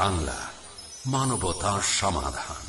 বাংলা মানবতার সমাধান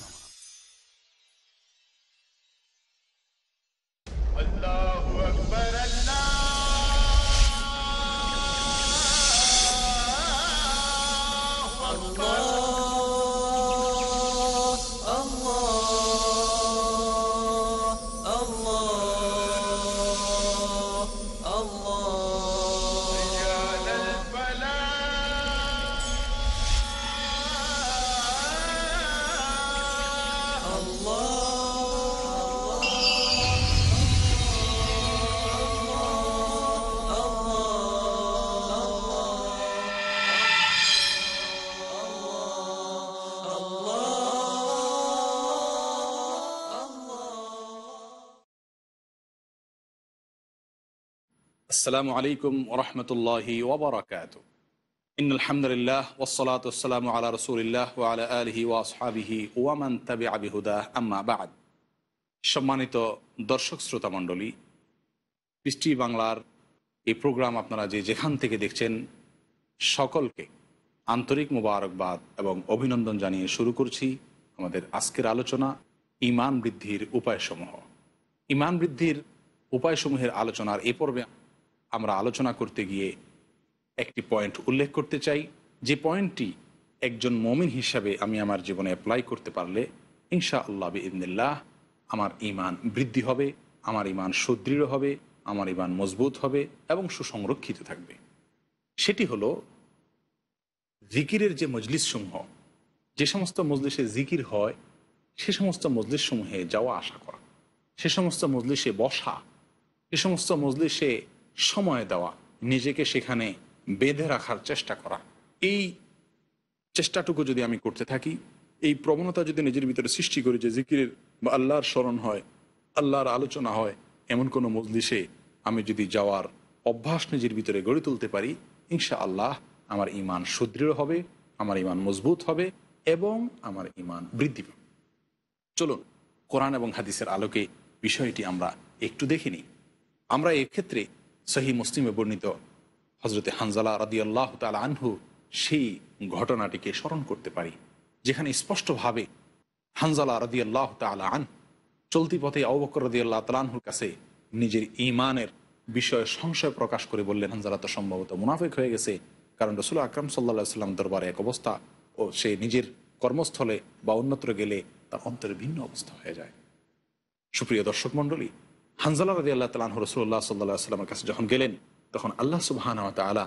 আসসালামু আলাইকুম ওরহমতুল্লাহি ওবরাকাত ইনআলহামদুলিল্লাহ ওসলাত আসসালামু আল্লাহ রসুলিল্লাহ আলা আলহি ওয়াসহাবিহি ওয়ামান তাবি আবিহুদা আম্মা বাদ সম্মানিত দর্শক শ্রোতা মণ্ডলী বৃষ্টি বাংলার এই প্রোগ্রাম আপনারা যে যেখান থেকে দেখছেন সকলকে আন্তরিক মুবারকবাদ এবং অভিনন্দন জানিয়ে শুরু করছি আমাদের আজকের আলোচনা ইমান বৃদ্ধির উপায়সমূহ ইমান বৃদ্ধির উপায়সমূহের আলোচনার এ পর্বে আমরা আলোচনা করতে গিয়ে একটি পয়েন্ট উল্লেখ করতে চাই যে পয়েন্টটি একজন মমিন হিসাবে আমি আমার জীবনে অ্যাপ্লাই করতে পারলে ইনশা আল্লাহ ইবনিল্লাহ আমার ইমান বৃদ্ধি হবে আমার ইমান সুদৃঢ় হবে আমার ইমান মজবুত হবে এবং সুসংরক্ষিত থাকবে সেটি হলো জিকিরের যে মজলিসসমূহ যে সমস্ত মজলিসে জিকির হয় সে সমস্ত মজলিসসমূহে যাওয়া আশা করা সে সমস্ত মজলিসে বসা সে সমস্ত মজলিসে সময় দেওয়া নিজেকে সেখানে বেঁধে রাখার চেষ্টা করা এই চেষ্টাটুকু যদি আমি করতে থাকি এই প্রবণতা যদি নিজের ভিতরে সৃষ্টি করি যে জিকিরের বা আল্লাহর স্মরণ হয় আল্লাহর আলোচনা হয় এমন কোনো মজলিসে আমি যদি যাওয়ার অভ্যাস নিজের ভিতরে গড়ে তুলতে পারি ইনশা আল্লাহ আমার ইমান সুদৃঢ় হবে আমার ইমান মজবুত হবে এবং আমার ইমান বৃদ্ধি পাবে চলুন কোরআন এবং হাদিসের আলোকে বিষয়টি আমরা একটু দেখিনি আমরা এক্ষেত্রে সহি মুসলিমে বর্ণিত হজরতে হানজালা রাদিয়াল্লাহ তাল আনহু সেই ঘটনাটিকে স্মরণ করতে পারি যেখানে স্পষ্টভাবে হানজালা রাদিয়াল্লাহ তাল আন চলতি পথে আবকর রদিয়াল্লাহ তালাহুর কাছে নিজের ইমানের বিষয়ে সংশয় প্রকাশ করে বললেন হানজালা তো সম্ভবত মুনাফেক হয়ে গেছে কারণ রসুল আকরম সাল্লা সাল্লাম দরবারে এক অবস্থা ও সে নিজের কর্মস্থলে বা অন্যত্র গেলে তার অন্তরে ভিন্ন অবস্থা হয়ে যায় সুপ্রিয় দর্শক মণ্ডলী হানজালা রাজি আল্লাহ তালাহ রসুল্লাহ সাল্লাহ সাল্লামের কাছে যখন গেলেন তখন আল্লাহ সুবাহান তালা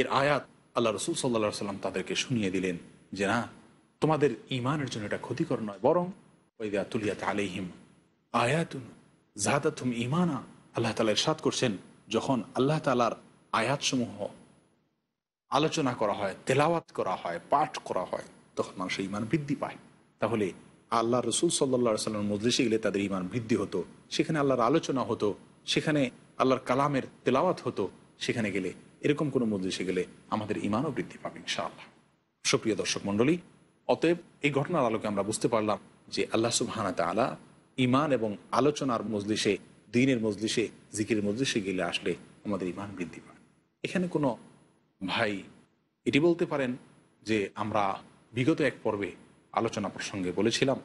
এর আয়াত আল্লাহ রসুল সাল্লাহ সাল্লাম তাদেরকে শুনিয়ে দিলেন যে না তোমাদের ইমানের জন্য এটা ক্ষতিকর নয় বরং ওইদা তুলিয়াত আলিহিম আয়াতুন জাহাদাতুম ইমানা আল্লাহ তালা ইরশাদ করছেন যখন আল্লাহ তালার আয়াতসমূহ আলোচনা করা হয় তেলাওয়াত করা হয় পাঠ করা হয় তখন মানুষের ইমান বৃদ্ধি পায় তাহলে আল্লাহ রসুল সাল্লা সাল্লাম মজলিসে গেলে তাদের ইমান বৃদ্ধি হতো সেখানে আল্লাহর আলোচনা হতো সেখানে আল্লাহর কালামের তেলাওয়াত হতো সেখানে গেলে এরকম কোনো মজলিসে গেলে আমাদের ইমানও বৃদ্ধি পাবে ইনশাআল্লাহ সুপ্রিয় দর্শক মণ্ডলী অতএব এই ঘটনার আলোকে আমরা বুঝতে পারলাম যে আল্লাহ সুবাহানা তালা ইমান এবং আলোচনার মজলিসে দিনের মজলিসে জিকির মজলিসে গেলে আসলে আমাদের ইমান বৃদ্ধি পায় এখানে কোনো ভাই এটি বলতে পারেন যে আমরা বিগত এক পর্বে আলোচনা প্রসঙ্গে বলেছিলাম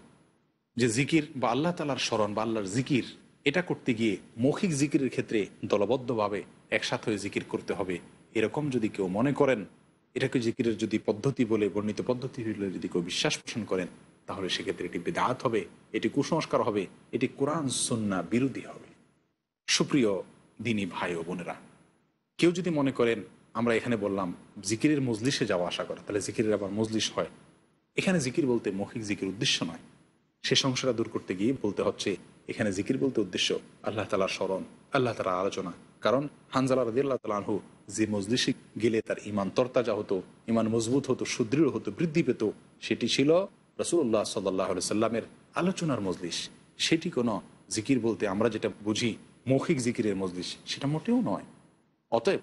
যে জিকির বা আল্লাহ তালার স্মরণ বা আল্লাহর জিকির এটা করতে গিয়ে মৌখিক জিকিরের ক্ষেত্রে দলবদ্ধভাবে একসাথ হয়ে জিকির করতে হবে এরকম যদি কেউ মনে করেন এটাকে জিকিরের যদি পদ্ধতি বলে বর্ণিত পদ্ধতি বলে যদি কেউ বিশ্বাস পোষণ করেন তাহলে সেক্ষেত্রে এটি বেদাত হবে এটি কুসংস্কার হবে এটি কোরআন সন্না বিরোধী হবে সুপ্রিয় দিনী ভাই ও বোনেরা কেউ যদি মনে করেন আমরা এখানে বললাম জিকিরের মজলিসে যাওয়া আশা করা তাহলে জিকিরের আবার মজলিস হয় এখানে জিকির বলতে মৌখিক জিকির উদ্দেশ্য নয় সে সংসারটা দূর করতে গিয়ে বলতে হচ্ছে এখানে জিকির বলতে উদ্দেশ্য আল্লাহ তালার স্মরণ আল্লাহ তালা আলোচনা কারণ হানজালা রদিল্লা তালাহু যে মজলিসে গেলে তার ইমান তরতাজা হতো ইমান মজবুত হতো সুদৃঢ় হতো বৃদ্ধি পেত সেটি ছিল রসুল্লাহ সাল্লাহ সাল্লামের আলোচনার মজলিস সেটি কোনো জিকির বলতে আমরা যেটা বুঝি মৌখিক জিকিরের মজলিস সেটা মোটেও নয় অতএব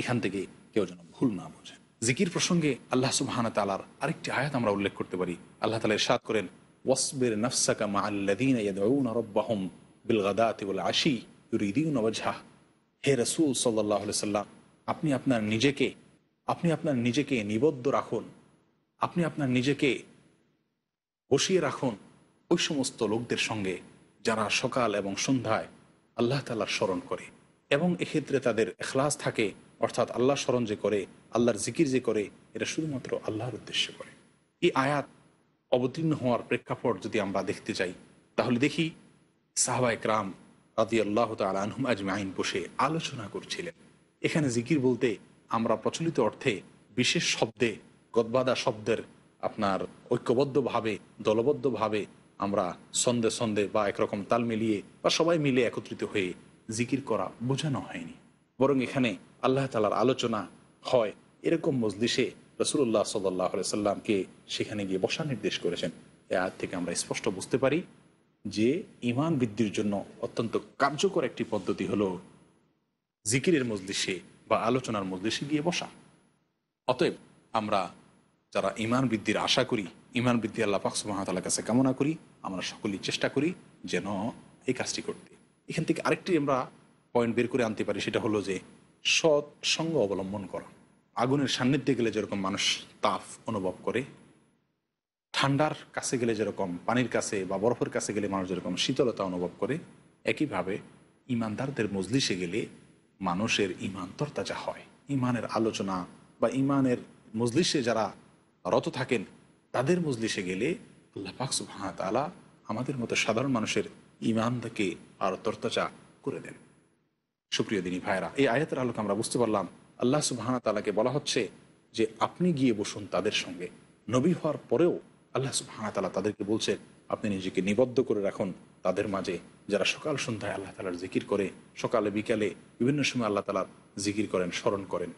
এখান থেকে কেউ যেন ভুল না বোঝে জিকির প্রসঙ্গে আল্লাহ সুহান তালার আরেকটি আয়াত আমরা উল্লেখ করতে পারি আল্লাহ তালা ইরশাদ করেন ওয়াসবির নফসাকা মা আল্লাদিন রব্বাহম বিলগাদাতিউল আশি ইউরিদিউন ওয়াজহা হে রসুল সাল্লাহ সাল্লাম আপনি আপনার নিজেকে আপনি আপনার নিজেকে নিবদ্ধ রাখুন আপনি আপনার নিজেকে বসিয়ে রাখুন ওই সমস্ত লোকদের সঙ্গে যারা সকাল এবং সন্ধ্যায় আল্লাহ তালার স্মরণ করে এবং এক্ষেত্রে তাদের এখলাস থাকে অর্থাৎ আল্লাহ স্মরণ যে করে আল্লাহর জিকির যে করে এটা শুধুমাত্র আল্লাহর উদ্দেশ্যে করে এই আয়াত অবতীর্ণ হওয়ার প্রেক্ষাপট যদি আমরা দেখতে চাই তাহলে দেখি সাহবা একরাম রাজি আল্লাহ তাল আনহুম আইন বসে আলোচনা করছিলেন এখানে জিকির বলতে আমরা প্রচলিত অর্থে বিশেষ শব্দে গদবাদা শব্দের আপনার ঐক্যবদ্ধভাবে দলবদ্ধভাবে আমরা সন্দে সন্দে বা একরকম তাল মিলিয়ে বা সবাই মিলে একত্রিত হয়ে জিকির করা বোঝানো হয়নি বরং এখানে আল্লাহ তালার আলোচনা হয় এরকম মজলিসে রসুল্লাহ সাল্লাহ সাল্লামকে সেখানে গিয়ে বসা নির্দেশ করেছেন এ আজ থেকে আমরা স্পষ্ট বুঝতে পারি যে ইমান বৃদ্ধির জন্য অত্যন্ত কার্যকর একটি পদ্ধতি হলো জিকিরের মজলিসে বা আলোচনার মজলিসে গিয়ে বসা অতএব আমরা যারা ইমান বৃদ্ধির আশা করি ইমান বৃদ্ধি আল্লাহ পাকসু মহাতালার কাছে কামনা করি আমরা সকলেই চেষ্টা করি যেন এই কাজটি করতে এখান থেকে আরেকটি আমরা পয়েন্ট বের করে আনতে পারি সেটা হলো যে সৎ সঙ্গ অবলম্বন করা আগুনের সান্নিধ্যে গেলে যেরকম মানুষ তাপ অনুভব করে ঠান্ডার কাছে গেলে যেরকম পানির কাছে বা বরফের কাছে গেলে মানুষ যেরকম শীতলতা অনুভব করে একইভাবে ইমানদারদের মজলিসে গেলে মানুষের ইমান তরতাজা হয় ইমানের আলোচনা বা ইমানের মজলিসে যারা রত থাকেন তাদের মজলিসে গেলে আল্লাহ পাক সুবাহ আমাদের মতো সাধারণ মানুষের ইমানটাকে আরও তরতাজা করে দেন সুপ্রিয় দিনী ভাইরা এই আয়াতের আলোকে আমরা বুঝতে পারলাম আল্লাহ সুবাহানা তালাকে বলা হচ্ছে যে আপনি গিয়ে বসুন তাদের সঙ্গে নবী হওয়ার পরেও আল্লাহ সুবাহানা তালা তাদেরকে বলছেন আপনি নিজেকে নিবদ্ধ করে রাখুন তাদের মাঝে যারা সকাল সন্ধ্যায় আল্লাহ তালার জিকির করে সকালে বিকালে বিভিন্ন সময় আল্লাহ তালার জিকির করেন স্মরণ করেন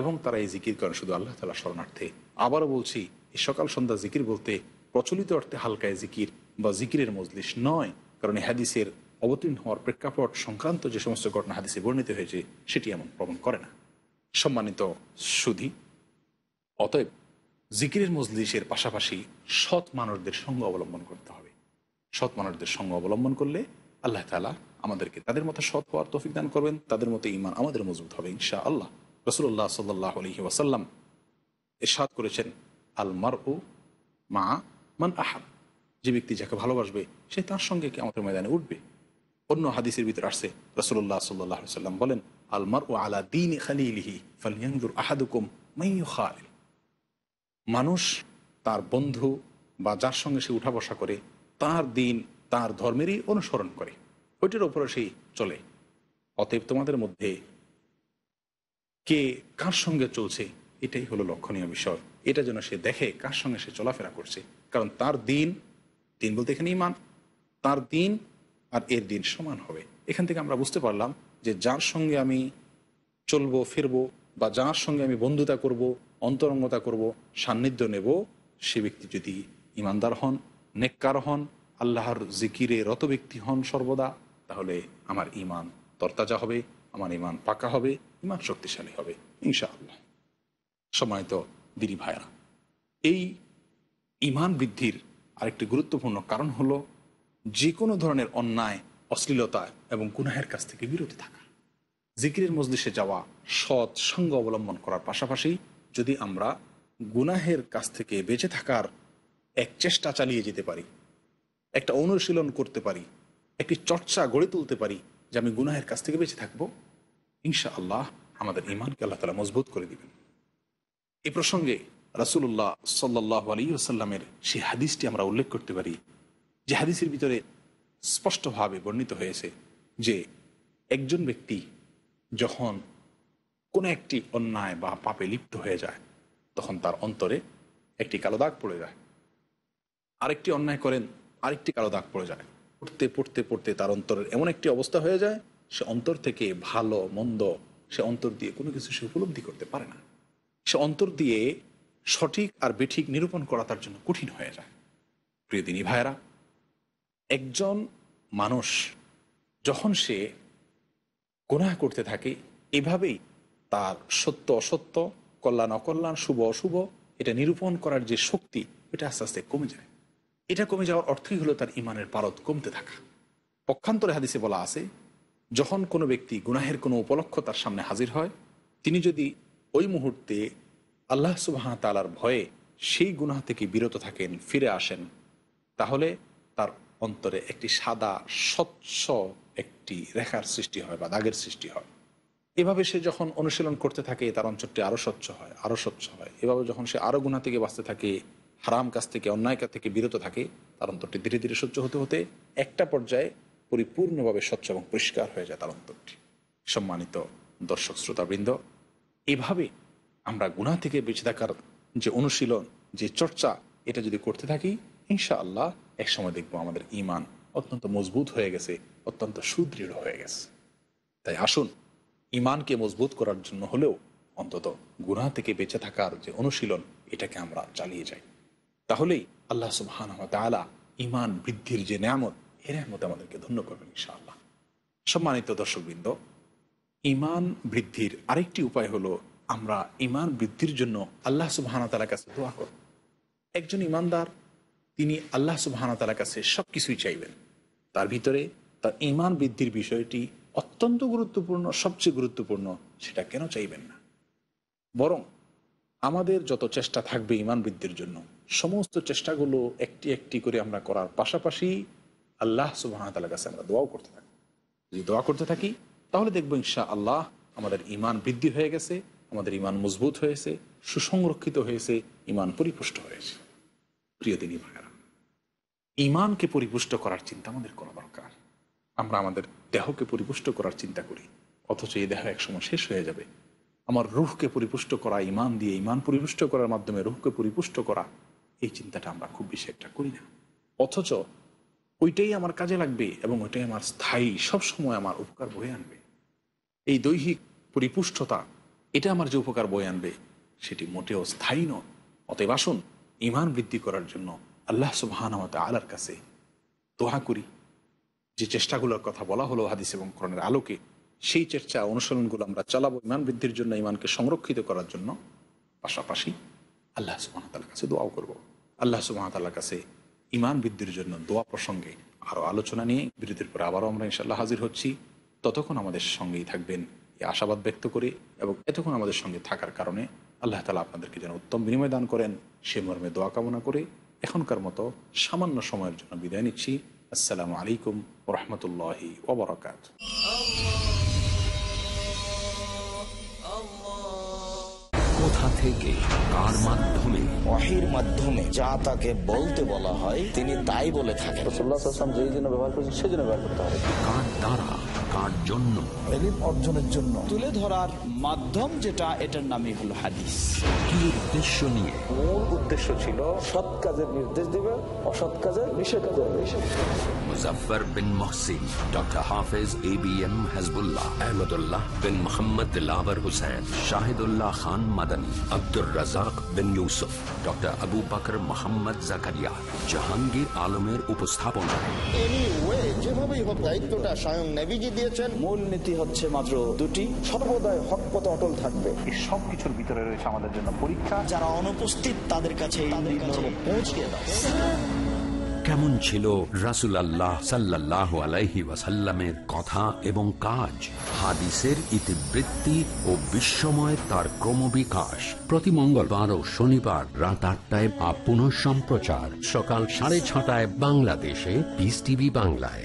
এবং তারা এই জিকির করেন শুধু আল্লাহ তালা স্মরণার্থে আবারও বলছি এই সকাল সন্ধ্যা জিকির বলতে প্রচলিত অর্থে হালকায় জিকির বা জিকিরের মজলিস নয় কারণ হাদিসের অবতীর্ণ হওয়ার প্রেক্ষাপট সংক্রান্ত যে সমস্ত ঘটনা হাদিসে বর্ণিত হয়েছে সেটি এমন প্রমাণ করে না সম্মানিত সুধী অতএব জিকিরের মজলিসের পাশাপাশি সৎ মানুষদের সঙ্গ অবলম্বন করতে হবে সৎ মানুষদের সঙ্গ অবলম্বন করলে আল্লাহ তালা আমাদেরকে তাদের মতো সৎ হওয়ার তফিক দান করবেন তাদের মতো ইমান আমাদের মজবুত হবে ইনশা আল্লাহ রসুল্লাহ সাল্লাহ আলহি ওয়াসাল্লাম এরশাদ করেছেন আল মার ও মা মান আহাব যে ব্যক্তি যাকে ভালোবাসবে সে তার সঙ্গে কি আমাদের ময়দানে উঠবে অন্য হাদিসের ভিতরে আসছে রসুল্লাহ সাল্লি সাল্লাম বলেন আলমার ও আলা দিন খালিহি ফালিয়াঙ্গুর আহাদুকুম মাইয়ু খাল মানুষ তার বন্ধু বা যার সঙ্গে সে উঠা বসা করে তার দিন তার ধর্মেরই অনুসরণ করে ওইটির ওপরে সেই চলে অতএব তোমাদের মধ্যে কে কার সঙ্গে চলছে এটাই হলো লক্ষণীয় বিষয় এটা যেন সে দেখে কার সঙ্গে সে চলাফেরা করছে কারণ তার দিন দিন বলতে এখানে ইমান তার দিন আর এর দিন সমান হবে এখান থেকে আমরা বুঝতে পারলাম যে যার সঙ্গে আমি চলবো ফিরবো বা যার সঙ্গে আমি বন্ধুতা করব অন্তরঙ্গতা করব সান্নিধ্য নেব সে ব্যক্তি যদি ইমানদার হন নেককার হন আল্লাহর জিকিরে রত ব্যক্তি হন সর্বদা তাহলে আমার ইমান তরতাজা হবে আমার ইমান পাকা হবে ইমান শক্তিশালী হবে ইনশাআল্লাহ সময় তো দিদি ভাইরা এই ইমান বৃদ্ধির আরেকটি গুরুত্বপূর্ণ কারণ হলো যে কোনো ধরনের অন্যায় অশ্লীলতা এবং গুনাহের কাছ থেকে বিরত থাকা জিকিরের মজলিসে যাওয়া সৎ সঙ্গ অবলম্বন করার পাশাপাশি যদি আমরা গুনাহের কাছ থেকে বেঁচে থাকার এক চেষ্টা চালিয়ে যেতে পারি একটা অনুশীলন করতে পারি একটি চর্চা গড়ে তুলতে পারি যে আমি গুনাহের কাছ থেকে বেঁচে থাকবো ইনশা আল্লাহ আমাদের ইমানকে আল্লাহ তালা মজবুত করে দিবেন এ প্রসঙ্গে রাসুল্লাহ সাল্লাহ আলী আসাল্লামের সেই হাদিসটি আমরা উল্লেখ করতে পারি যে হাদিসের ভিতরে স্পষ্টভাবে বর্ণিত হয়েছে যে একজন ব্যক্তি যখন কোনো একটি অন্যায় বা পাপে লিপ্ত হয়ে যায় তখন তার অন্তরে একটি কালো দাগ পড়ে যায় আরেকটি অন্যায় করেন আরেকটি কালো দাগ পড়ে যায় পড়তে পড়তে পড়তে তার অন্তরের এমন একটি অবস্থা হয়ে যায় সে অন্তর থেকে ভালো মন্দ সে অন্তর দিয়ে কোনো কিছু সে উপলব্ধি করতে পারে না সে অন্তর দিয়ে সঠিক আর বেঠিক নিরূপণ করা তার জন্য কঠিন হয়ে যায় প্রিয় দিনী ভাইরা একজন মানুষ যখন সে গুনাহ করতে থাকে এভাবেই তার সত্য অসত্য কল্যাণ অকল্যাণ শুভ অশুভ এটা নিরূপণ করার যে শক্তি এটা আস্তে আস্তে কমে যায় এটা কমে যাওয়ার অর্থই হলো তার ইমানের পারদ কমতে থাকা পক্ষান্তরে হাদিসে বলা আছে যখন কোনো ব্যক্তি গুনাহের কোনো উপলক্ষ তার সামনে হাজির হয় তিনি যদি ওই মুহূর্তে আল্লাহ সুবাহ তালার ভয়ে সেই গুনাহ থেকে বিরত থাকেন ফিরে আসেন তাহলে তার অন্তরে একটি সাদা স্বচ্ছ একটি রেখার সৃষ্টি হয় বা দাগের সৃষ্টি হয় এভাবে সে যখন অনুশীলন করতে থাকে তার অঞ্চলটি আরও স্বচ্ছ হয় আরও স্বচ্ছ হয় এভাবে যখন সে আরও গুণা থেকে বাঁচতে থাকে হারাম কাছ থেকে অন্যায় কাছ থেকে বিরত থাকে তার অন্তরটি ধীরে ধীরে স্বচ্ছ হতে হতে একটা পর্যায়ে পরিপূর্ণভাবে স্বচ্ছ এবং পরিষ্কার হয়ে যায় তার অন্তরটি সম্মানিত দর্শক শ্রোতাবৃন্দ এভাবে আমরা গুণা থেকে বেঁচে থাকার যে অনুশীলন যে চর্চা এটা যদি করতে থাকি ইনশাআল্লাহ একসময় দেখব আমাদের ইমান অত্যন্ত মজবুত হয়ে গেছে অত্যন্ত সুদৃঢ় হয়ে গেছে তাই আসুন ইমানকে মজবুত করার জন্য হলেও অন্তত গুণা থেকে বেঁচে থাকার যে অনুশীলন এটাকে আমরা চালিয়ে যাই তাহলেই আল্লাহ সুবহান তালা ইমান বৃদ্ধির যে ন্যামত এ নিয়ামত আমাদেরকে ধন্য করবেন ইনশাআল্লাহ সম্মানিত দর্শকবৃন্দ ইমান বৃদ্ধির আরেকটি উপায় হলো আমরা ইমান বৃদ্ধির জন্য আল্লাহ সুবাহানা তালার কাছে দোয়া করব একজন ইমানদার তিনি আল্লাহ সুবাহানতালার কাছে সব কিছুই চাইবেন তার ভিতরে তার ইমান বৃদ্ধির বিষয়টি অত্যন্ত গুরুত্বপূর্ণ সবচেয়ে গুরুত্বপূর্ণ সেটা কেন চাইবেন না বরং আমাদের যত চেষ্টা থাকবে ইমান বৃদ্ধির জন্য সমস্ত চেষ্টাগুলো একটি একটি করে আমরা করার পাশাপাশি আল্লাহ সুবাহতালার কাছে আমরা দোয়াও করতে থাকি যদি দোয়া করতে থাকি তাহলে দেখবো ঈশা আল্লাহ আমাদের ইমান বৃদ্ধি হয়ে গেছে আমাদের ইমান মজবুত হয়েছে সুসংরক্ষিত হয়েছে ইমান পরিপুষ্ট হয়েছে প্রিয় তিনি ভাই ইমানকে পরিপুষ্ট করার চিন্তা আমাদের করা দরকার আমরা আমাদের দেহকে পরিপুষ্ট করার চিন্তা করি অথচ এই দেহ একসময় শেষ হয়ে যাবে আমার রুহকে পরিপুষ্ট করা ইমান দিয়ে ইমান পরিপুষ্ট করার মাধ্যমে রুহকে পরিপুষ্ট করা এই চিন্তাটা আমরা খুব বেশি একটা করি না অথচ ওইটাই আমার কাজে লাগবে এবং ওইটাই আমার স্থায়ী সব সময় আমার উপকার বয়ে আনবে এই দৈহিক পরিপুষ্টতা এটা আমার যে উপকার বয়ে আনবে সেটি মোটেও স্থায়ী নয় অতএব আসুন ইমান বৃদ্ধি করার জন্য আল্লাহ সুবাহানমত আলার কাছে দোহা করি যে চেষ্টাগুলোর কথা বলা হলো হাদিস এবং কোরআনের আলোকে সেই চেষ্টা অনুসরণগুলো আমরা চালাবো ইমান বৃদ্ধির জন্য ইমানকে সংরক্ষিত করার জন্য পাশাপাশি আল্লাহ সুবাহতাল্লার কাছে দোয়াও করব। আল্লাহ সুবাহতাল্লার কাছে ইমান বৃদ্ধির জন্য দোয়া প্রসঙ্গে আরও আলোচনা নিয়ে বৃদ্ধির পরে আবারও আমরা ইনশাল্লাহ হাজির হচ্ছি ততক্ষণ আমাদের সঙ্গেই থাকবেন এই আশাবাদ ব্যক্ত করে এবং এতক্ষণ আমাদের সঙ্গে থাকার কারণে আল্লাহ তালা আপনাদেরকে যেন উত্তম বিনিময় দান করেন সে মর্মে দোয়া কামনা করে এখনকার মতো সামান্য সময়ের জন্য বিদায় নিচ্ছি আসসালামু আলাইকুম রহমতুল্লাহি ওবরাকাত কোথা থেকে মাধ্যমে অহির মাধ্যমে যা তাকে বলতে বলা হয় তিনি তাই বলে থাকেন যেই জন্য ব্যবহার সেই জন্য ব্যবহার করতে হবে কার দ্বারা কার জন্য অর্জনের জন্য তুলে ধরার মাধ্যম যেটা এটার নামই হলো হাদিস কি উদ্দেশ্য নিয়ে মূল উদ্দেশ্য ছিল সৎ কাজের নির্দেশ দেবে অসৎ কাজের নিষেধ করবে শাহিদুল্লাহ খান আব্দুর ডক্টর আবু বাকর জাহাঙ্গীর আলমের উপস্থাপনা যেভাবেই হোক দায়িত্বটা স্বয়ং নেভিজি দিয়েছেন মূল নীতি হচ্ছে মাত্র দুটি সর্বদাই হক পথ অটল থাকবে এই সবকিছুর ভিতরে রয়েছে আমাদের জন্য পরীক্ষা যারা অনুপস্থিত তাদের কাছে পৌঁছিয়ে কেমন ছিল রাসুল আল্লাহ সাল্লাহ আলাইহি ওয়াসাল্লামের কথা এবং কাজ হাদিসের ইতিবৃত্তি ও বিশ্বময় তার ক্রমবিকাশ প্রতি মঙ্গলবার ও শনিবার রাত আটটায় বা পুনঃ সম্প্রচার সকাল সাড়ে ছটায় বাংলাদেশে পিস টিভি বাংলায়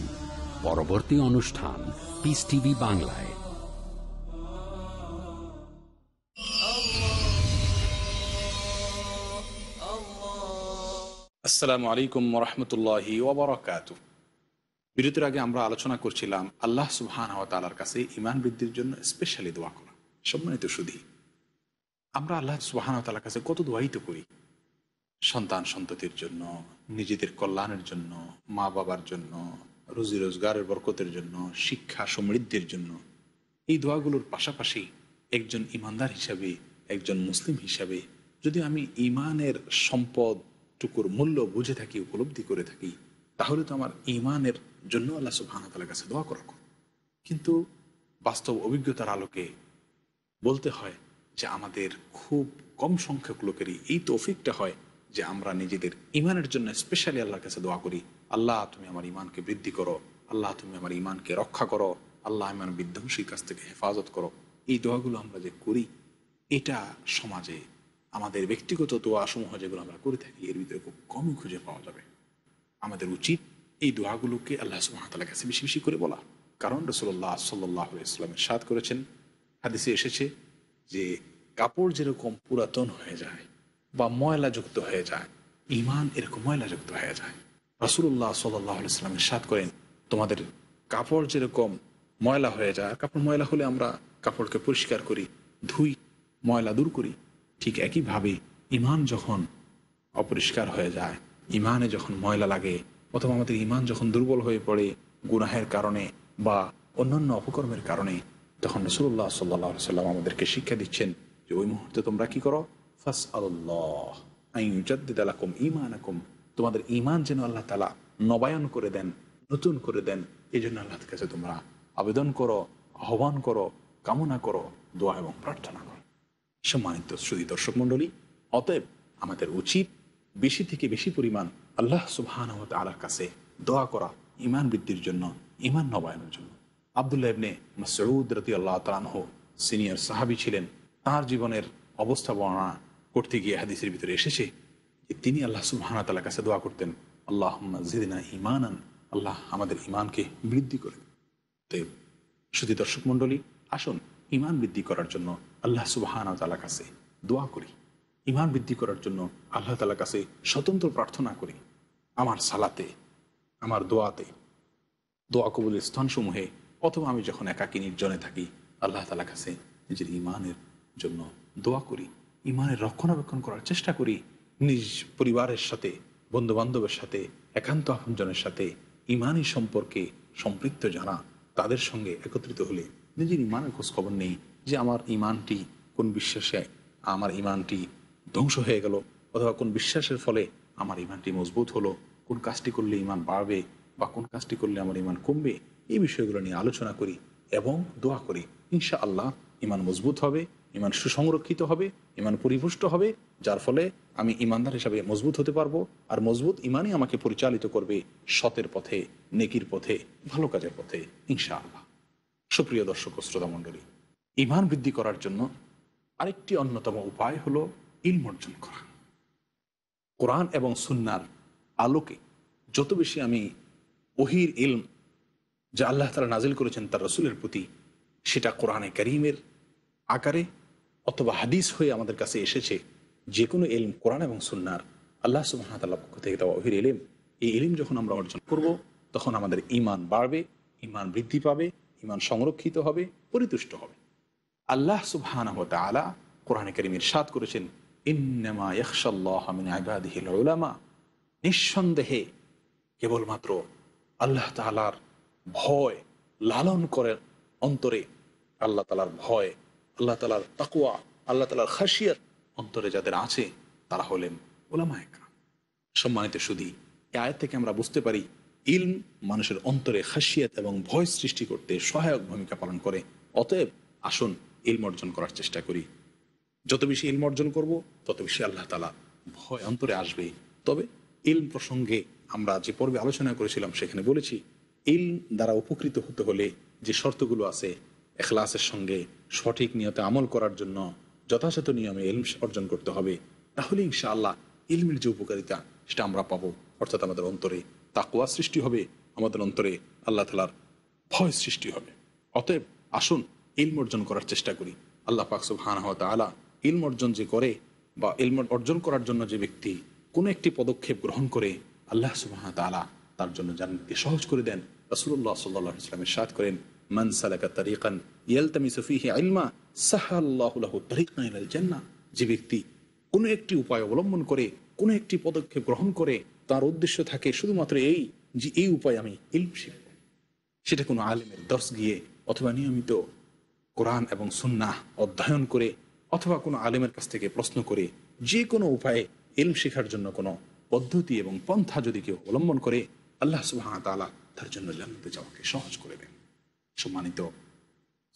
পরবর্তী অনুষ্ঠান পিস টিভি বাংলায় আসসালামু আলাইকুম রহমতুল্লাহি বিরতির আগে আমরা আলোচনা করছিলাম আল্লাহ সুবহান তালার কাছে ইমান বৃদ্ধির জন্য স্পেশালি দোয়া করা সম্মানিত সুধী আমরা আল্লাহ সুবহান তালার কাছে কত দোয়াই করি সন্তান সন্ততির জন্য নিজেদের কল্যাণের জন্য মা বাবার জন্য রুজি রোজগারের বরকতের জন্য শিক্ষা সমৃদ্ধির জন্য এই দোয়াগুলোর পাশাপাশি একজন ইমানদার হিসাবে একজন মুসলিম হিসাবে যদি আমি ইমানের সম্পদটুকুর মূল্য বুঝে থাকি উপলব্ধি করে থাকি তাহলে তো আমার ইমানের জন্য আল্লাহ সুবাহতালার কাছে দোয়া করা কিন্তু বাস্তব অভিজ্ঞতার আলোকে বলতে হয় যে আমাদের খুব কম সংখ্যক লোকেরই এই তৌফিকটা হয় যে আমরা নিজেদের ইমানের জন্য স্পেশালি আল্লাহর কাছে দোয়া করি আল্লাহ তুমি আমার ইমানকে বৃদ্ধি করো আল্লাহ তুমি আমার ইমানকে রক্ষা করো আল্লাহ আমার বিধ্বংসীর কাছ থেকে হেফাজত করো এই দোয়াগুলো আমরা যে করি এটা সমাজে আমাদের ব্যক্তিগত সমূহ যেগুলো আমরা করে থাকি এর ভিতরে খুব কমই খুঁজে পাওয়া যাবে আমাদের উচিত এই দোয়াগুলোকে আল্লাহ সুহামতাল্লাহ কাছে বেশি বেশি করে বলা কারণ রসল্লাহ সাল্লাহ ইসলামের সাদ করেছেন হাদিসে এসেছে যে কাপড় যেরকম পুরাতন হয়ে যায় বা ময়লাযুক্ত হয়ে যায় ইমান এরকম ময়লাযুক্ত হয়ে যায় রাসুল্লাহ সাল্লাহ ইসলামের সাত করেন তোমাদের কাপড় যেরকম ময়লা হয়ে যায় কাপড় ময়লা হলে আমরা কাপড়কে পরিষ্কার করি ধুই ময়লা দূর করি ঠিক একইভাবে ইমান যখন অপরিষ্কার হয়ে যায় ইমানে যখন ময়লা লাগে অথবা আমাদের ইমান যখন দুর্বল হয়ে পড়ে গুনাহের কারণে বা অন্যান্য অপকর্মের কারণে তখন রসুল্লাহ সাল্লাহ সাল্লাম আমাদেরকে শিক্ষা দিচ্ছেন যে ওই মুহূর্তে তোমরা কি করো ফাস আল্লাহ আইন ইমান তোমাদের ইমান যেন আল্লাহ তালা নবায়ন করে দেন নতুন করে দেন এই জন্য আল্লাহর কাছে তোমরা আবেদন করো আহ্বান করো কামনা করো দোয়া এবং প্রার্থনা করো সম্মানিত শ্রুতি দর্শক মণ্ডলী অতএব আমাদের উচিত বেশি থেকে বেশি পরিমাণ আল্লাহ সুবাহানহত আলার কাছে দোয়া করা ইমান বৃদ্ধির জন্য ইমান নবায়নের জন্য আবদুল্লাহ ইবনে মসরুদ রতি আল্লাহ তালানহ সিনিয়র সাহাবি ছিলেন তার জীবনের অবস্থা বর্ণনা করতে গিয়ে হাদিসের ভিতরে এসেছে তিনি আল্লাহ সুহানা তালার কাছে দোয়া করতেন আল্লাহ জিদিনা ইমান আল্লাহ আমাদের ইমানকে বৃদ্ধি করে দেব শুধু দর্শক মণ্ডলী আসুন ইমান বৃদ্ধি করার জন্য আল্লাহ সুবাহানা তালার কাছে দোয়া করি ইমান বৃদ্ধি করার জন্য আল্লাহ তালার কাছে স্বতন্ত্র প্রার্থনা করি আমার সালাতে আমার দোয়াতে দোয়া কবুলের স্থানসমূহে অথবা আমি যখন একাকি নির্জনে থাকি আল্লাহ তালা কাছে নিজের ইমানের জন্য দোয়া করি ইমানের রক্ষণাবেক্ষণ করার চেষ্টা করি নিজ পরিবারের সাথে বন্ধুবান্ধবের সাথে একান্ত আপনজনের সাথে ইমানি সম্পর্কে সম্পৃক্ত জানা তাদের সঙ্গে একত্রিত হলে নিজের ইমানের খোঁজ খবর নেই যে আমার ইমানটি কোন বিশ্বাসে আমার ইমানটি ধ্বংস হয়ে গেল অথবা কোন বিশ্বাসের ফলে আমার ইমানটি মজবুত হলো কোন কাজটি করলে ইমান বাড়বে বা কোন কাজটি করলে আমার ইমান কমবে এই বিষয়গুলো নিয়ে আলোচনা করি এবং দোয়া করি ইনশা আল্লাহ ইমান মজবুত হবে ইমান সুসংরক্ষিত হবে ইমান পরিপুষ্ট হবে যার ফলে আমি ইমানদার হিসাবে মজবুত হতে পারবো আর মজবুত ইমানই আমাকে পরিচালিত করবে সতের পথে নেকির পথে ভালো কাজের পথে ইনশা আল্লাহ সুপ্রিয় দর্শক শ্রোতা মণ্ডলী ইমান বৃদ্ধি করার জন্য আরেকটি অন্যতম উপায় হল ইলম অর্জন করা কোরআন এবং সুন্নার আলোকে যত বেশি আমি ওহির ইলম যা আল্লাহ তালা নাজিল করেছেন তার রসুলের প্রতি সেটা কোরআনে করিমের আকারে অথবা হাদিস হয়ে আমাদের কাছে এসেছে যে কোনো এলম কোরআন এবং সুন্নার আল্লাহ সুবাহতাল্লাহ পক্ষ থেকে দেওয়া অভির এলিম এই এলিম যখন আমরা অর্জন করব তখন আমাদের ইমান বাড়বে ইমান বৃদ্ধি পাবে ইমান সংরক্ষিত হবে পরিতুষ্ট হবে আল্লাহ সুবাহ আলা কোরআনে করিমের সাদ করেছেন ইন্নামা নিঃসন্দেহে কেবলমাত্র আল্লাহ তালার ভয় লালন করেন অন্তরে আল্লাহ তালার ভয় আল্লাহ তালার তাকুয়া আল্লাহ তালার খাসিয়াত অন্তরে যাদের আছে তারা হলেন ওলামায়ক সম্মানিত সুদী এ আয়ের থেকে আমরা বুঝতে পারি ইলম মানুষের অন্তরে খাসিয়াত এবং ভয় সৃষ্টি করতে সহায়ক ভূমিকা পালন করে অতএব আসুন ইলম অর্জন করার চেষ্টা করি যত বেশি ইলম অর্জন করব তত বেশি আল্লাহ তালা ভয় অন্তরে আসবে তবে ইলম প্রসঙ্গে আমরা যে পর্বে আলোচনা করেছিলাম সেখানে বলেছি ইলম দ্বারা উপকৃত হতে হলে যে শর্তগুলো আছে এখলাসের সঙ্গে সঠিক নিয়তে আমল করার জন্য যথাযথ নিয়মে এলম অর্জন করতে হবে তাহলে ইনশাআল্লাহ ইলমের যে উপকারিতা সেটা আমরা পাবো অর্থাৎ আমাদের অন্তরে তাকুয়া সৃষ্টি হবে আমাদের অন্তরে আল্লাহ তালার ভয় সৃষ্টি হবে অতএব আসুন ইলম অর্জন করার চেষ্টা করি আল্লাহ পাকসুব হানা আলা ইলম অর্জন যে করে বা ইলম অর্জন করার জন্য যে ব্যক্তি কোনো একটি পদক্ষেপ গ্রহণ করে আল্লাহ সুবাহ তালা তার জন্য জানতে সহজ করে দেন রসুল্লাহ সাল্লাহ ইসলামের সাদ করেন জান্না যে ব্যক্তি কোনো একটি উপায় অবলম্বন করে কোন একটি পদক্ষেপ গ্রহণ করে তার উদ্দেশ্য থাকে শুধুমাত্র এই যে এই উপায় আমি ইলম শিখব সেটা কোনো আলেমের দর্শ গিয়ে অথবা নিয়মিত কোরআন এবং সুন্নাহ অধ্যয়ন করে অথবা কোনো আলেমের কাছ থেকে প্রশ্ন করে যে কোনো উপায়ে এলম শেখার জন্য কোনো পদ্ধতি এবং পন্থা যদি কেউ অবলম্বন করে আল্লাহ সুবাহ তালা তার জন্য জানতে যাওয়াকে সহজ করে দেন সম্মানিত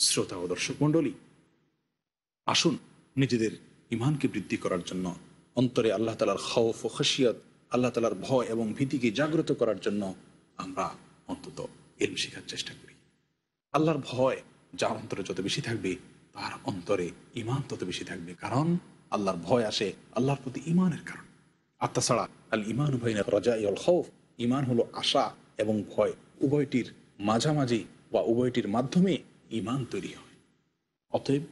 শ্রোতা ও দর্শক মণ্ডলী আসুন নিজেদের ইমানকে বৃদ্ধি করার জন্য অন্তরে আল্লাহ তালার খৌফ ও খাসিয়ত আল্লাহ তালার ভয় এবং ভীতিকে জাগ্রত করার জন্য আমরা অন্তত এল শেখার চেষ্টা করি আল্লাহর ভয় যার অন্তরে যত বেশি থাকবে তার অন্তরে ইমান তত বেশি থাকবে কারণ আল্লাহর ভয় আসে আল্লাহর প্রতি ইমানের কারণ আর তাছাড়া আল ইমান ভাইনা রাজা ইউল খৌফ ইমান হলো আশা এবং ভয় উভয়টির মাঝামাঝি বা উভয়টির মাধ্যমে ইমান তৈরি হয় অতএব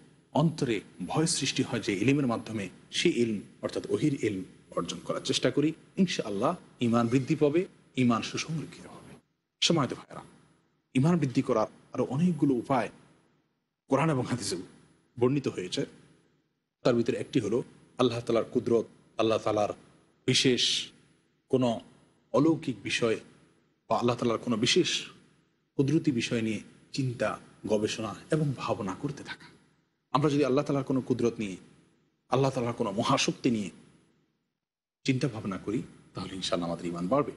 অন্তরে ভয় সৃষ্টি হয় যে ইলিমের মাধ্যমে সে ইলম অর্থাৎ অহির ইলম অর্জন করার চেষ্টা করি ইনশা আল্লাহ ইমান বৃদ্ধি পাবে ইমান সুসংরক্ষিত হবে সময় তো ভাইরা ইমান বৃদ্ধি করার আরও অনেকগুলো উপায় কোরআন এবং হাদিসে বর্ণিত হয়েছে তার ভিতরে একটি হলো আল্লাহ তালার কুদরত আল্লাহ তালার বিশেষ কোনো অলৌকিক বিষয় বা আল্লাহ তালার কোনো বিশেষ কুদরতি বিষয় নিয়ে চিন্তা গবেষণা এবং ভাবনা করতে থাকা আমরা যদি আল্লাহ তালার কোনো কুদরত নিয়ে আল্লাহ তালার কোনো মহাশক্তি নিয়ে চিন্তা ভাবনা করি তাহলে ইনশাল্লাহ আমাদের ইমান বাড়বে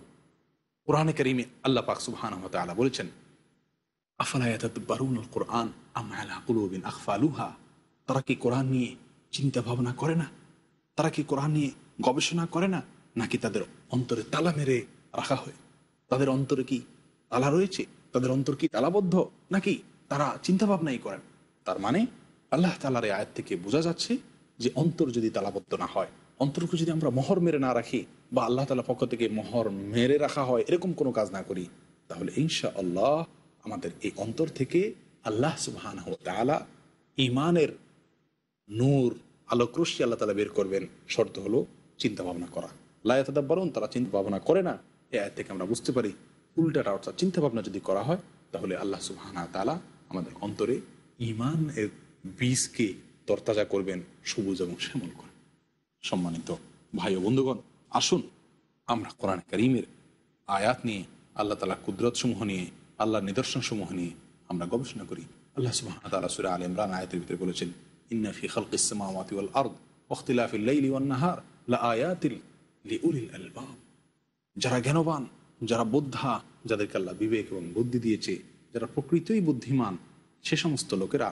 কোরআনে করিমে আল্লাহ পাক সুবহান আলা বলেছেন আফালায়াতুল কোরআন আমায়ালাকুলবিন আখফালুহা তারা কি কোরআন নিয়ে চিন্তা ভাবনা করে না তারা কি কোরআন নিয়ে গবেষণা করে না নাকি তাদের অন্তরে তালা মেরে রাখা হয় তাদের অন্তরে কি তালা রয়েছে তাদের অন্তর কি তালাবদ্ধ নাকি তারা চিন্তাভাবনাই করেন তার মানে আল্লাহ তালার এই আয়াত থেকে বোঝা যাচ্ছে যে অন্তর যদি তালাবদ্ধ না হয় অন্তরকে যদি আমরা মোহর মেরে না রাখি বা আল্লাহ তালা পক্ষ থেকে মোহর মেরে রাখা হয় এরকম কোনো কাজ না করি তাহলে ইনশা আল্লাহ আমাদের এই অন্তর থেকে আল্লাহ সুবাহান তালা ইমানের নূর আলোকরশ্মি আল্লাহ তালা বের করবেন শর্ত হলো চিন্তা ভাবনা করা লায়াতাদা বরণ তারা চিন্তা ভাবনা করে না এ আয় থেকে আমরা বুঝতে পারি উল্টাটা অর্থাৎ চিন্তা ভাবনা যদি করা হয় তাহলে আল্লাহ সুবাহানা তালা আমাদের অন্তরে ইমান এর বীজকে তরতাজা করবেন সবুজ এবং শ্যামল করে সম্মানিত ভাই ও বন্ধুগণ আসুন আমরা কোরআন করিমের আয়াত নিয়ে আল্লাহ তালা কুদরত সমূহ নিয়ে আল্লাহর নিদর্শনসমূহ নিয়ে আমরা গবেষণা করি আল্লাহ সুবাহ তালা সুরা আল ইমরান আয়াতের ভিতরে বলেছেন ইন্নাফি খালক ইসমাওয়াতি ওয়াল আর্দ ওখতিলাফিল্লাইলি ওয়ান্নাহার লা আয়াতিল লি আলবাব যারা জ্ঞানবান যারা বোদ্ধা যাদেরকে আল্লাহ বিবেক এবং বুদ্ধি দিয়েছে যারা প্রকৃতই বুদ্ধিমান সে সমস্ত লোকেরা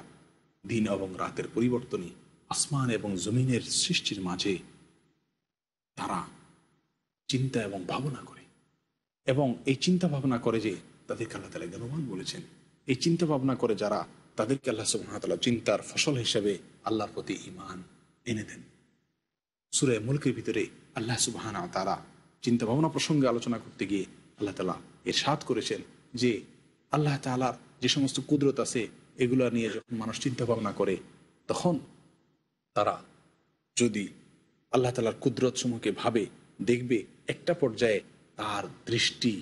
দিন এবং রাতের পরিবর্তনে আসমান এবং জমিনের সৃষ্টির মাঝে তারা চিন্তা এবং ভাবনা করে এবং এই চিন্তা ভাবনা করে যে তাদেরকে আল্লাহ তালা জ্ঞানবান বলেছেন এই চিন্তা ভাবনা করে যারা তাদেরকে আল্লাহ সুবাহতাল্লাহ চিন্তার ফসল হিসেবে আল্লাহর প্রতি ইমান এনে দেন সুরে মুলকের ভিতরে আল্লাহ সুবাহানা তারা চিন্তা ভাবনা প্রসঙ্গে আলোচনা করতে গিয়ে আল্লাহ তালা এর সাত করেছেন যে আল্লাহ তালার যে সমস্ত কুদরত আছে এগুলো নিয়ে যখন মানুষ চিন্তা ভাবনা করে তখন তারা যদি আল্লাহ তালার কুদরত সমূহকে ভাবে দেখবে একটা পর্যায়ে তার দৃষ্টি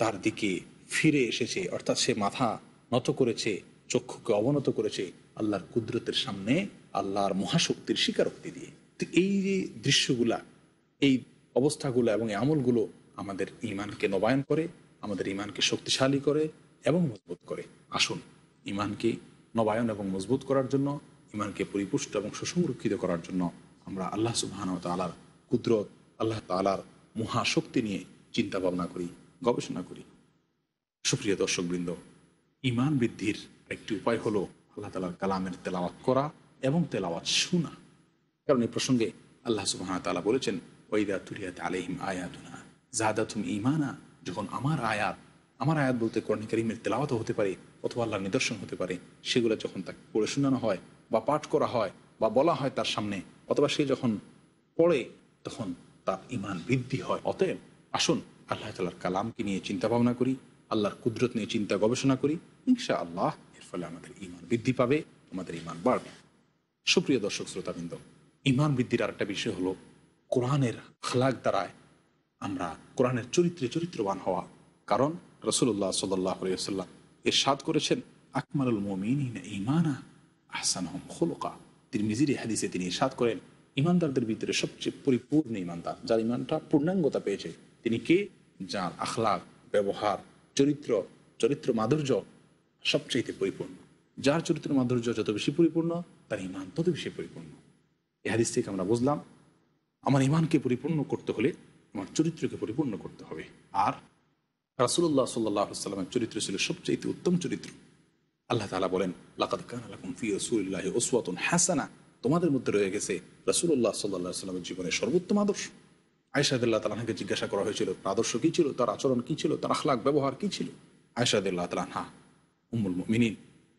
তার দিকে ফিরে এসেছে অর্থাৎ সে মাথা নত করেছে চক্ষুকে অবনত করেছে আল্লাহর কুদরতের সামনে আল্লাহর মহাশক্তির স্বীকারোক্তি দিয়ে তো এই যে দৃশ্যগুলা এই অবস্থাগুলো এবং আমলগুলো আমাদের ইমানকে নবায়ন করে আমাদের ইমানকে শক্তিশালী করে এবং মজবুত করে আসুন ইমানকে নবায়ন এবং মজবুত করার জন্য ইমানকে পরিপুষ্ট এবং সুসংরক্ষিত করার জন্য আমরা আল্লাহ সুবাহান তালার কুদরত আল্লাহ তালার মহাশক্তি নিয়ে চিন্তা ভাবনা করি গবেষণা করি সুপ্রিয় দর্শকবৃন্দ ইমান বৃদ্ধির একটি উপায় হলো আল্লাহ তালার কালামের তেলাওয়াত করা এবং তেলাওয়াত শোনা কারণ এই প্রসঙ্গে আল্লাহ সুবাহ তালা বলেছেন ওইদা তুলিয়াত আলহিম আয়াতুনা জাহাদা তুমি ইমানা যখন আমার আয়াত আমার আয়াত বলতে কর্ণিকারিমের করিমের তেলাওয়াত হতে পারে অথবা আল্লাহর নিদর্শন হতে পারে সেগুলো যখন তাকে পড়ে শোনানো হয় বা পাঠ করা হয় বা বলা হয় তার সামনে অথবা সে যখন পড়ে তখন তার ইমান বৃদ্ধি হয় অতএব আসুন আল্লাহ তালার কালামকে নিয়ে চিন্তা ভাবনা করি আল্লাহর কুদরত নিয়ে চিন্তা গবেষণা করি ইনশা আল্লাহ এর ফলে আমাদের ইমান বৃদ্ধি পাবে আমাদের ইমান বাড়বে সুপ্রিয় দর্শক শ্রোতাবৃন্দ ইমান বৃদ্ধির আরেকটা বিষয় হলো কোরআনের খলাক দ্বারায় আমরা কোরআনের চরিত্রে চরিত্রবান হওয়া কারণ রসুল্লাহ সাল্লাহ এর সাদ করেছেন আকমারুল মমিন ইমানা আহসান হম খোলকা তিনি মিজির হাদিসে তিনি সাদ করেন ইমানদারদের ভিতরে সবচেয়ে পরিপূর্ণ ইমানদার যার ইমানটা পূর্ণাঙ্গতা পেয়েছে তিনি কে যার আখলাগ ব্যবহার চরিত্র চরিত্র মাধুর্য সবচেয়ে পরিপূর্ণ যার চরিত্র মাধুর্য যত বেশি পরিপূর্ণ তার ইমান তত বেশি পরিপূর্ণ এ হাদিস থেকে আমরা বুঝলাম আমার ইমানকে পরিপূর্ণ করতে হলে আমার চরিত্রকে পরিপূর্ণ করতে হবে আর রাসুল্লাহ সাল্লাহ সাল্লামের চরিত্র ছিল সবচেয়ে উত্তম চরিত্র আল্লাহ তালা বলেন লাকাত ফি হাসানা তোমাদের মধ্যে রয়ে গেছে রাসুল্লাহ সাল্লাহ সাল্লামের জীবনের সর্বোত্তম আদর্শ আয়সাদুল্লাহ তালাহাকে জিজ্ঞাসা করা হয়েছিল তার আদর্শ কী ছিল তার আচরণ কী ছিল তার আখলাক ব্যবহার কী ছিল আয়সাদুল্লাহ তালাহা উমুল মিনিন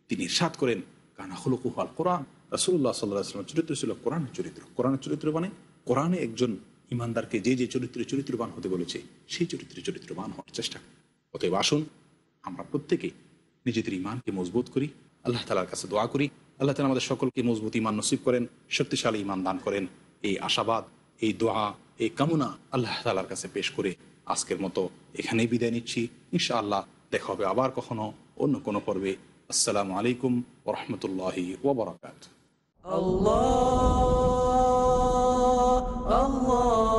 তিনি সাত করেন কানা হলুকুহাল কোরআন রাসুল্লাহ সাল্লাহ সাল্লাম চরিত্র ছিল কোরআনের চরিত্র কোরআনের চরিত্র মানে কোরআনে একজন ইমানদারকে যে যে চরিত্রে চরিত্রবান হতে বলেছে সেই চরিত্রে চরিত্রবান হওয়ার চেষ্টা করি অতএব আসুন আমরা প্রত্যেকে নিজেদের ইমানকে মজবুত করি আল্লাহ তালার কাছে দোয়া করি আল্লাহ তালা আমাদের সকলকে মজবুত ইমান নসিব করেন শক্তিশালী ইমান দান করেন এই আশাবাদ এই দোয়া এই কামনা আল্লাহ তালার কাছে পেশ করে আজকের মতো এখানেই বিদায় নিচ্ছি ইনশা আল্লাহ দেখা হবে আবার কখনো অন্য কোনো পর্বে আসসালামু আলাইকুম ওরহমতুল্লাহি ওবরাকাত আল্লাহ Allah.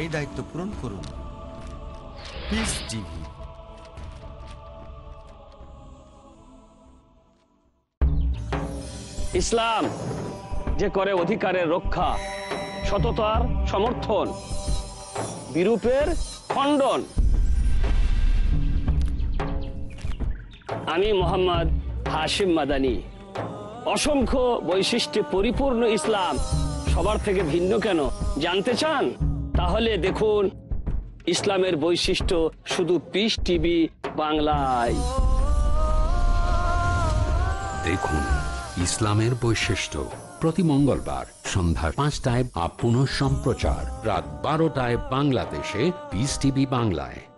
এই দায়িত্ব পূরণ করুন ইসলাম যে করে অধিকারের রক্ষা সততার সমর্থন বিরূপের খণ্ডন আমি মোহাম্মদ হাশিম মাদানি অসংখ্য বৈশিষ্ট্যে পরিপূর্ণ ইসলাম সবার থেকে ভিন্ন কেন জানতে চান তাহলে দেখুন ইসলামের বৈশিষ্ট্য শুধু পিস টিভি বাংলায় দেখুন ইসলামের বৈশিষ্ট্য প্রতি মঙ্গলবার সন্ধ্যার পাঁচটায় আপন সম্প্রচার রাত বারোটায় বাংলাদেশে পিস টিভি বাংলায়